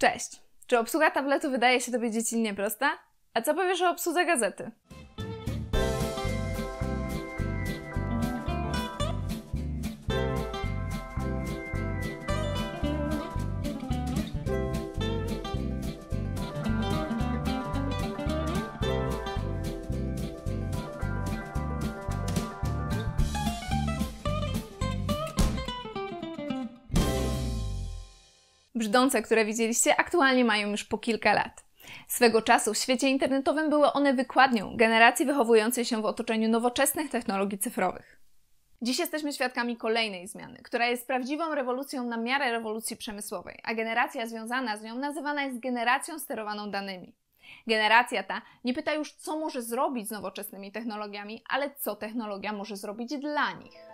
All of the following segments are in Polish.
Cześć! Czy obsługa tabletu wydaje się Tobie dziecinnie prosta? A co powiesz o obsłudze gazety? brzdące, które widzieliście, aktualnie mają już po kilka lat. Swego czasu w świecie internetowym były one wykładnią generacji wychowującej się w otoczeniu nowoczesnych technologii cyfrowych. Dziś jesteśmy świadkami kolejnej zmiany, która jest prawdziwą rewolucją na miarę rewolucji przemysłowej, a generacja związana z nią nazywana jest generacją sterowaną danymi. Generacja ta nie pyta już, co może zrobić z nowoczesnymi technologiami, ale co technologia może zrobić dla nich.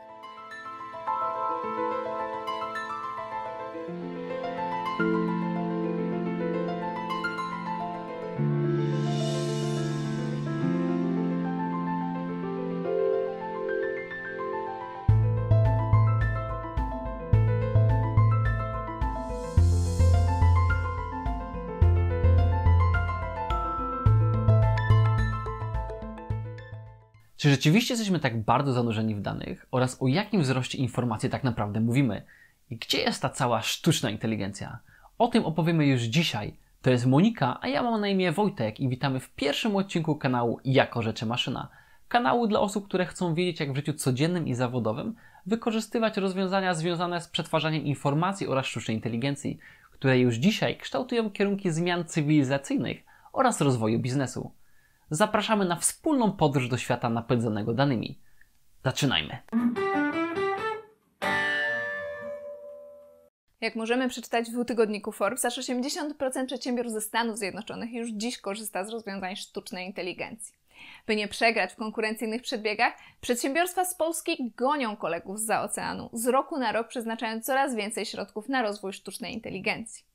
Czy rzeczywiście jesteśmy tak bardzo zanurzeni w danych oraz o jakim wzroście informacji tak naprawdę mówimy? I gdzie jest ta cała sztuczna inteligencja? O tym opowiemy już dzisiaj. To jest Monika, a ja mam na imię Wojtek i witamy w pierwszym odcinku kanału Jako Rzeczy Maszyna. Kanału dla osób, które chcą wiedzieć, jak w życiu codziennym i zawodowym wykorzystywać rozwiązania związane z przetwarzaniem informacji oraz sztucznej inteligencji, które już dzisiaj kształtują kierunki zmian cywilizacyjnych oraz rozwoju biznesu zapraszamy na wspólną podróż do świata napędzonego danymi. Zaczynajmy! Jak możemy przeczytać w dwutygodniku Forbes, aż 80% przedsiębiorstw ze Stanów Zjednoczonych już dziś korzysta z rozwiązań sztucznej inteligencji. By nie przegrać w konkurencyjnych przedbiegach, przedsiębiorstwa z Polski gonią kolegów z oceanu, z roku na rok przeznaczając coraz więcej środków na rozwój sztucznej inteligencji.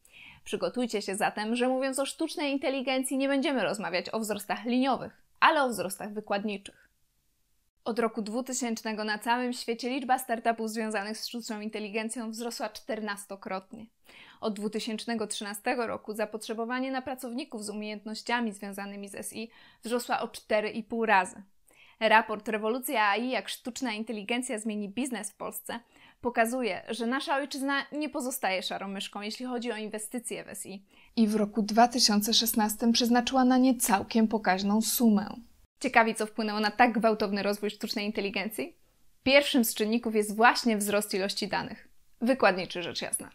Przygotujcie się zatem, że mówiąc o sztucznej inteligencji nie będziemy rozmawiać o wzrostach liniowych, ale o wzrostach wykładniczych. Od roku 2000 na całym świecie liczba startupów związanych z sztuczną inteligencją wzrosła 14-krotnie. Od 2013 roku zapotrzebowanie na pracowników z umiejętnościami związanymi z SI wzrosła o 4,5 razy. Raport Rewolucja AI, jak sztuczna inteligencja zmieni biznes w Polsce, pokazuje, że nasza ojczyzna nie pozostaje szarą myszką, jeśli chodzi o inwestycje w SI. I w roku 2016 przeznaczyła na nie całkiem pokaźną sumę. Ciekawi, co wpłynęło na tak gwałtowny rozwój sztucznej inteligencji? Pierwszym z czynników jest właśnie wzrost ilości danych. Wykładniczy rzecz jasna.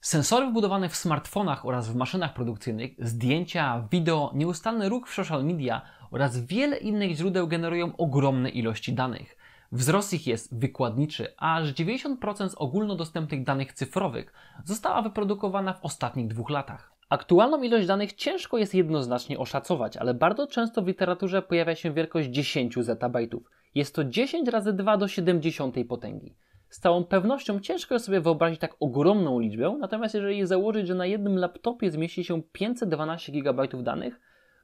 Sensory wbudowane w smartfonach oraz w maszynach produkcyjnych, zdjęcia, wideo, nieustanny ruch w social media oraz wiele innych źródeł generują ogromne ilości danych. Wzrost ich jest wykładniczy, aż 90% z ogólnodostępnych danych cyfrowych została wyprodukowana w ostatnich dwóch latach. Aktualną ilość danych ciężko jest jednoznacznie oszacować, ale bardzo często w literaturze pojawia się wielkość 10 zetabajtów. Jest to 10 razy 2 do 70 potęgi. Z całą pewnością ciężko jest sobie wyobrazić tak ogromną liczbę, natomiast jeżeli założyć, że na jednym laptopie zmieści się 512 GB danych,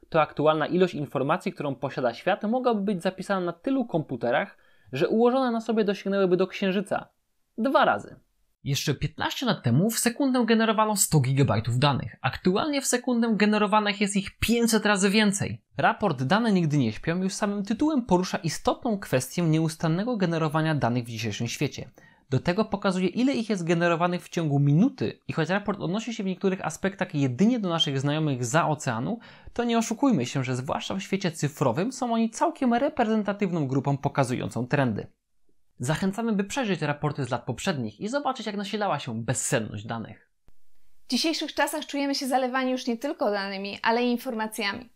to aktualna ilość informacji, którą posiada świat, mogłaby być zapisana na tylu komputerach, że ułożone na sobie dosięgnęłyby do Księżyca. Dwa razy. Jeszcze 15 lat temu w sekundę generowano 100 GB danych. Aktualnie w sekundę generowanych jest ich 500 razy więcej. Raport Dane nigdy nie śpią już samym tytułem porusza istotną kwestię nieustannego generowania danych w dzisiejszym świecie. Do tego pokazuje, ile ich jest generowanych w ciągu minuty. I choć raport odnosi się w niektórych aspektach jedynie do naszych znajomych za oceanu, to nie oszukujmy się, że zwłaszcza w świecie cyfrowym są oni całkiem reprezentatywną grupą pokazującą trendy. Zachęcamy, by przejrzeć raporty z lat poprzednich i zobaczyć, jak nasilała się bezsenność danych. W dzisiejszych czasach czujemy się zalewani już nie tylko danymi, ale i informacjami.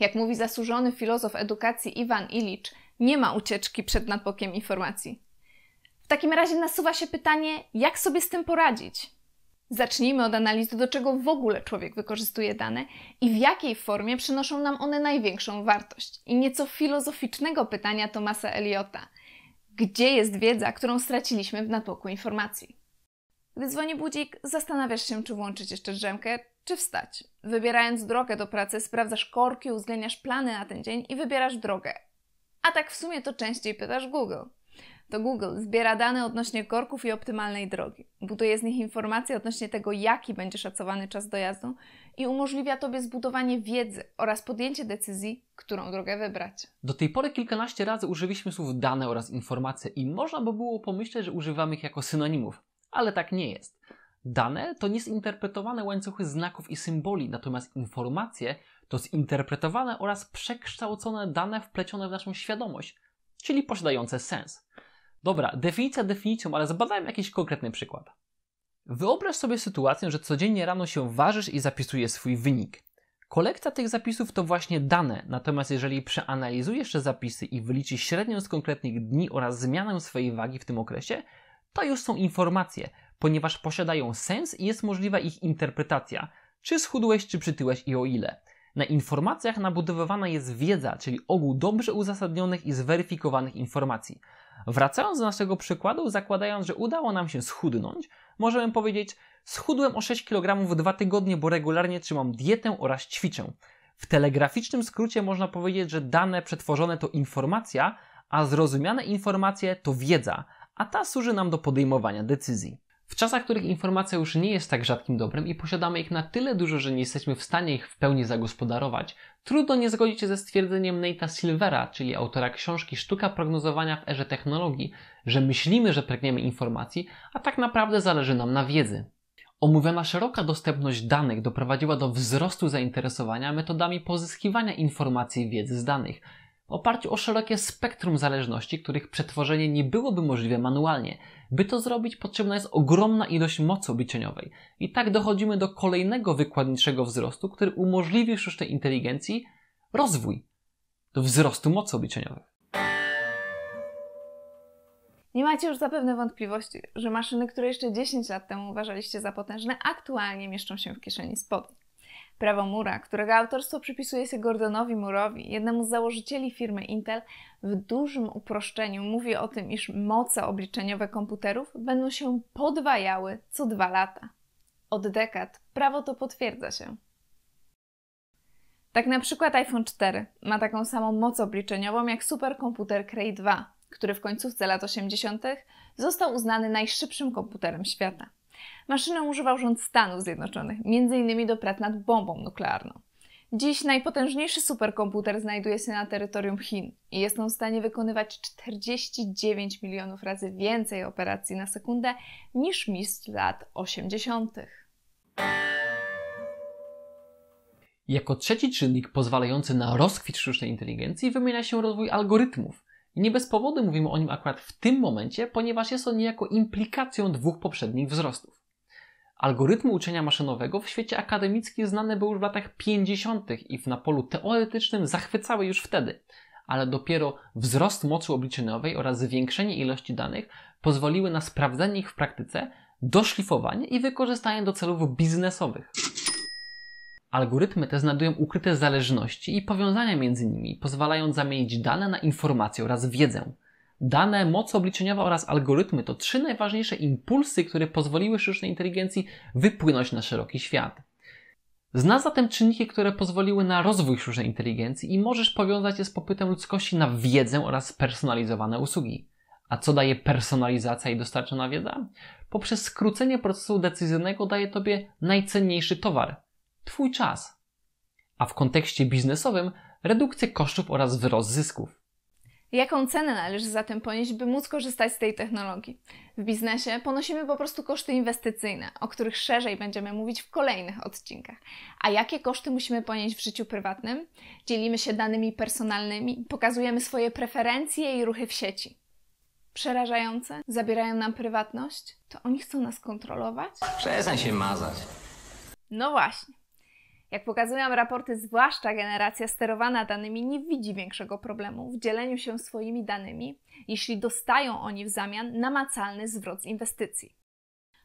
Jak mówi zasłużony filozof edukacji Iwan Ilicz, nie ma ucieczki przed natłokiem informacji. W takim razie nasuwa się pytanie, jak sobie z tym poradzić? Zacznijmy od analizy, do czego w ogóle człowiek wykorzystuje dane i w jakiej formie przynoszą nam one największą wartość. I nieco filozoficznego pytania Tomasa Eliota. Gdzie jest wiedza, którą straciliśmy w natłoku informacji? Gdy dzwoni budzik, zastanawiasz się, czy włączyć jeszcze drzemkę, czy wstać. Wybierając drogę do pracy, sprawdzasz korki, uwzględniasz plany na ten dzień i wybierasz drogę. A tak w sumie to częściej pytasz Google to Google zbiera dane odnośnie korków i optymalnej drogi. Buduje z nich informacje odnośnie tego, jaki będzie szacowany czas dojazdu i umożliwia Tobie zbudowanie wiedzy oraz podjęcie decyzji, którą drogę wybrać. Do tej pory kilkanaście razy użyliśmy słów dane oraz informacje i można by było pomyśleć, że używamy ich jako synonimów, ale tak nie jest. Dane to niezinterpretowane łańcuchy znaków i symboli, natomiast informacje to zinterpretowane oraz przekształcone dane wplecione w naszą świadomość, czyli posiadające sens. Dobra, definicja definicją, ale zbadałem jakiś konkretny przykład. Wyobraź sobie sytuację, że codziennie rano się ważysz i zapisujesz swój wynik. Kolekcja tych zapisów to właśnie dane, natomiast jeżeli przeanalizujesz te zapisy i wyliczysz średnią z konkretnych dni oraz zmianę swojej wagi w tym okresie, to już są informacje, ponieważ posiadają sens i jest możliwa ich interpretacja, czy schudłeś, czy przytyłeś i o ile. Na informacjach nabudowywana jest wiedza, czyli ogół dobrze uzasadnionych i zweryfikowanych informacji. Wracając do naszego przykładu, zakładając, że udało nam się schudnąć, możemy powiedzieć: Schudłem o 6 kg w dwa tygodnie, bo regularnie trzymam dietę oraz ćwiczę. W telegraficznym skrócie można powiedzieć, że dane przetworzone to informacja, a zrozumiane informacje to wiedza, a ta służy nam do podejmowania decyzji. W czasach, w których informacja już nie jest tak rzadkim dobrem i posiadamy ich na tyle dużo, że nie jesteśmy w stanie ich w pełni zagospodarować, trudno nie zgodzić się ze stwierdzeniem Nate'a Silvera, czyli autora książki Sztuka prognozowania w erze technologii, że myślimy, że pragniemy informacji, a tak naprawdę zależy nam na wiedzy. Omówiona szeroka dostępność danych doprowadziła do wzrostu zainteresowania metodami pozyskiwania informacji i wiedzy z danych – w oparciu o szerokie spektrum zależności, których przetworzenie nie byłoby możliwe manualnie. By to zrobić, potrzebna jest ogromna ilość mocy obliczeniowej. I tak dochodzimy do kolejnego wykładniczego wzrostu, który umożliwi sztucznej inteligencji rozwój do wzrostu mocy obliczeniowych. Nie macie już zapewne wątpliwości, że maszyny, które jeszcze 10 lat temu uważaliście za potężne, aktualnie mieszczą się w kieszeni spodni. Prawo Mura, którego autorstwo przypisuje się Gordonowi Murowi, jednemu z założycieli firmy Intel, w dużym uproszczeniu mówi o tym, iż moce obliczeniowe komputerów będą się podwajały co dwa lata. Od dekad prawo to potwierdza się. Tak na przykład iPhone 4 ma taką samą moc obliczeniową jak superkomputer Cray 2, który w końcówce lat 80. został uznany najszybszym komputerem świata maszynę używał rząd Stanów Zjednoczonych, m.in. do prac nad bombą nuklearną. Dziś najpotężniejszy superkomputer znajduje się na terytorium Chin i jest on w stanie wykonywać 49 milionów razy więcej operacji na sekundę niż mistrz lat 80. Jako trzeci czynnik pozwalający na rozkwit sztucznej inteligencji wymienia się rozwój algorytmów. I nie bez powodu mówimy o nim akurat w tym momencie, ponieważ jest on niejako implikacją dwóch poprzednich wzrostów. Algorytmy uczenia maszynowego w świecie akademickim znane były już w latach 50. i na polu teoretycznym zachwycały już wtedy, ale dopiero wzrost mocy obliczeniowej oraz zwiększenie ilości danych pozwoliły na sprawdzenie ich w praktyce, doszlifowanie i wykorzystanie do celów biznesowych. Algorytmy te znajdują ukryte zależności i powiązania między nimi, pozwalając zamienić dane na informacje oraz wiedzę. Dane, moc obliczeniowa oraz algorytmy to trzy najważniejsze impulsy, które pozwoliły sztucznej inteligencji wypłynąć na szeroki świat. Zna zatem czynniki, które pozwoliły na rozwój sztucznej inteligencji i możesz powiązać je z popytem ludzkości na wiedzę oraz personalizowane usługi. A co daje personalizacja i dostarczona wiedza? Poprzez skrócenie procesu decyzyjnego daje tobie najcenniejszy towar Twój czas. A w kontekście biznesowym redukcję kosztów oraz wzrost zysków. Jaką cenę należy zatem ponieść, by móc korzystać z tej technologii? W biznesie ponosimy po prostu koszty inwestycyjne, o których szerzej będziemy mówić w kolejnych odcinkach. A jakie koszty musimy ponieść w życiu prywatnym? Dzielimy się danymi personalnymi, pokazujemy swoje preferencje i ruchy w sieci. Przerażające? Zabierają nam prywatność? To oni chcą nas kontrolować? Przestań się mazać. No właśnie. Jak pokazują raporty, zwłaszcza generacja sterowana danymi nie widzi większego problemu w dzieleniu się swoimi danymi, jeśli dostają oni w zamian namacalny zwrot z inwestycji.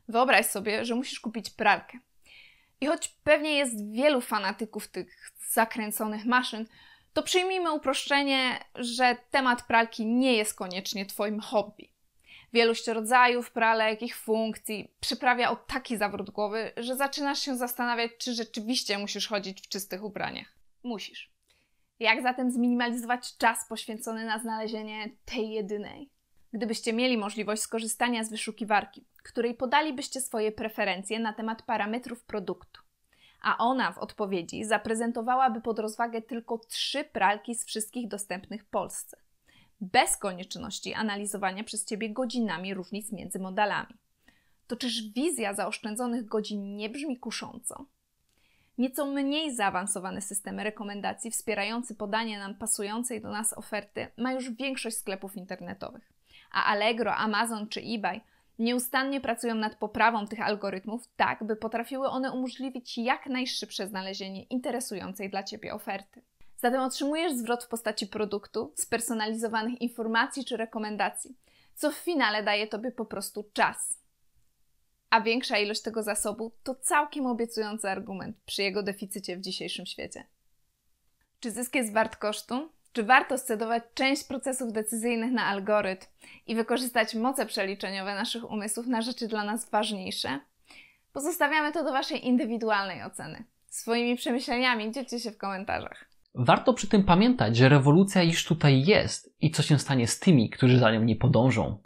Wyobraź sobie, że musisz kupić pralkę. I choć pewnie jest wielu fanatyków tych zakręconych maszyn, to przyjmijmy uproszczenie, że temat pralki nie jest koniecznie Twoim hobby wieluś rodzajów pralek, ich funkcji, przyprawia o taki zawrót głowy, że zaczynasz się zastanawiać, czy rzeczywiście musisz chodzić w czystych ubraniach. Musisz. Jak zatem zminimalizować czas poświęcony na znalezienie tej jedynej? Gdybyście mieli możliwość skorzystania z wyszukiwarki, której podalibyście swoje preferencje na temat parametrów produktu, a ona w odpowiedzi zaprezentowałaby pod rozwagę tylko trzy pralki z wszystkich dostępnych w Polsce bez konieczności analizowania przez Ciebie godzinami różnic między modalami. To czyż wizja zaoszczędzonych godzin nie brzmi kusząco? Nieco mniej zaawansowany systemy rekomendacji wspierający podanie nam pasującej do nas oferty ma już większość sklepów internetowych. A Allegro, Amazon czy eBay nieustannie pracują nad poprawą tych algorytmów tak, by potrafiły one umożliwić jak najszybsze znalezienie interesującej dla Ciebie oferty. Zatem otrzymujesz zwrot w postaci produktu, spersonalizowanych informacji czy rekomendacji, co w finale daje Tobie po prostu czas. A większa ilość tego zasobu to całkiem obiecujący argument przy jego deficycie w dzisiejszym świecie. Czy zysk jest wart kosztu? Czy warto scedować część procesów decyzyjnych na algorytm i wykorzystać moce przeliczeniowe naszych umysłów na rzeczy dla nas ważniejsze? Pozostawiamy to do Waszej indywidualnej oceny. Swoimi przemyśleniami dzielcie się w komentarzach. Warto przy tym pamiętać, że rewolucja już tutaj jest i co się stanie z tymi, którzy za nią nie podążą.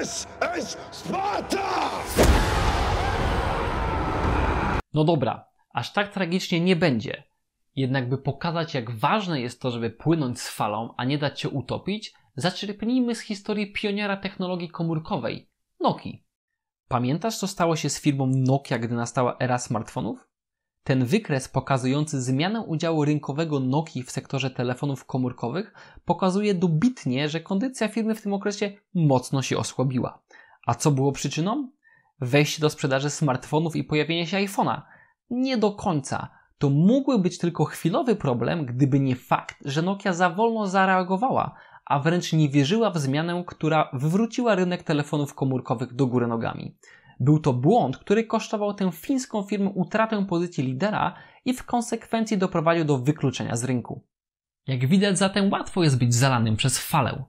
This is Sparta! No dobra, aż tak tragicznie nie będzie. Jednak by pokazać, jak ważne jest to, żeby płynąć z falą, a nie dać się utopić, zaczerpnijmy z historii pioniera technologii komórkowej Nokii. Pamiętasz, co stało się z firmą Nokia, gdy nastała era smartfonów? Ten wykres pokazujący zmianę udziału rynkowego Nokii w sektorze telefonów komórkowych pokazuje dobitnie, że kondycja firmy w tym okresie mocno się osłabiła. A co było przyczyną? Wejście do sprzedaży smartfonów i pojawienie się iPhone'a. Nie do końca. To mógłby być tylko chwilowy problem, gdyby nie fakt, że Nokia za wolno zareagowała, a wręcz nie wierzyła w zmianę, która wywróciła rynek telefonów komórkowych do góry nogami. Był to błąd, który kosztował tę fińską firmę utratę pozycji lidera i w konsekwencji doprowadził do wykluczenia z rynku. Jak widać zatem łatwo jest być zalanym przez falę.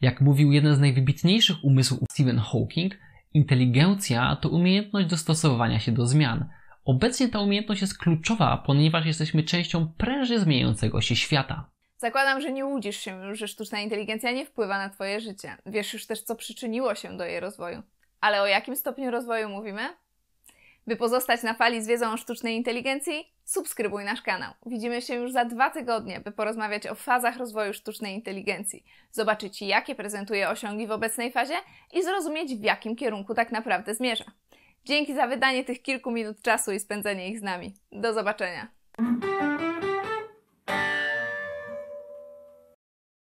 Jak mówił jeden z najwybitniejszych umysłów Stephen Hawking, inteligencja to umiejętność dostosowywania się do zmian. Obecnie ta umiejętność jest kluczowa, ponieważ jesteśmy częścią prężnie zmieniającego się świata. Zakładam, że nie łudzisz się już, że sztuczna inteligencja nie wpływa na Twoje życie. Wiesz już też, co przyczyniło się do jej rozwoju. Ale o jakim stopniu rozwoju mówimy? By pozostać na fali z wiedzą o sztucznej inteligencji, subskrybuj nasz kanał. Widzimy się już za dwa tygodnie, by porozmawiać o fazach rozwoju sztucznej inteligencji, zobaczyć jakie prezentuje osiągi w obecnej fazie i zrozumieć w jakim kierunku tak naprawdę zmierza. Dzięki za wydanie tych kilku minut czasu i spędzenie ich z nami. Do zobaczenia.